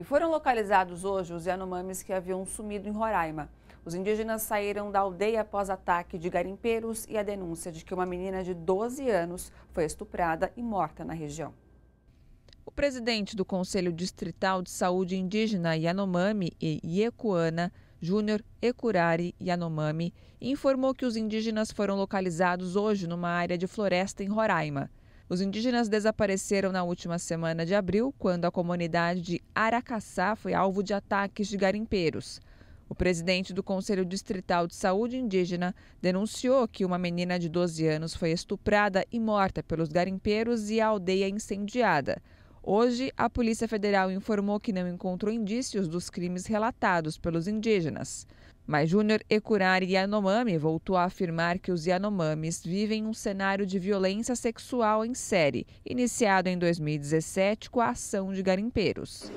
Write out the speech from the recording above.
E foram localizados hoje os Yanomamis que haviam sumido em Roraima. Os indígenas saíram da aldeia após ataque de garimpeiros e a denúncia de que uma menina de 12 anos foi estuprada e morta na região. O presidente do Conselho Distrital de Saúde Indígena Yanomami e Iecuana, Júnior Ecurari Yanomami, informou que os indígenas foram localizados hoje numa área de floresta em Roraima. Os indígenas desapareceram na última semana de abril, quando a comunidade de Aracaçá foi alvo de ataques de garimpeiros. O presidente do Conselho Distrital de Saúde Indígena denunciou que uma menina de 12 anos foi estuprada e morta pelos garimpeiros e a aldeia incendiada. Hoje, a Polícia Federal informou que não encontrou indícios dos crimes relatados pelos indígenas. Mas Júnior Ecurari Yanomami voltou a afirmar que os Yanomamis vivem um cenário de violência sexual em série, iniciado em 2017 com a ação de garimpeiros.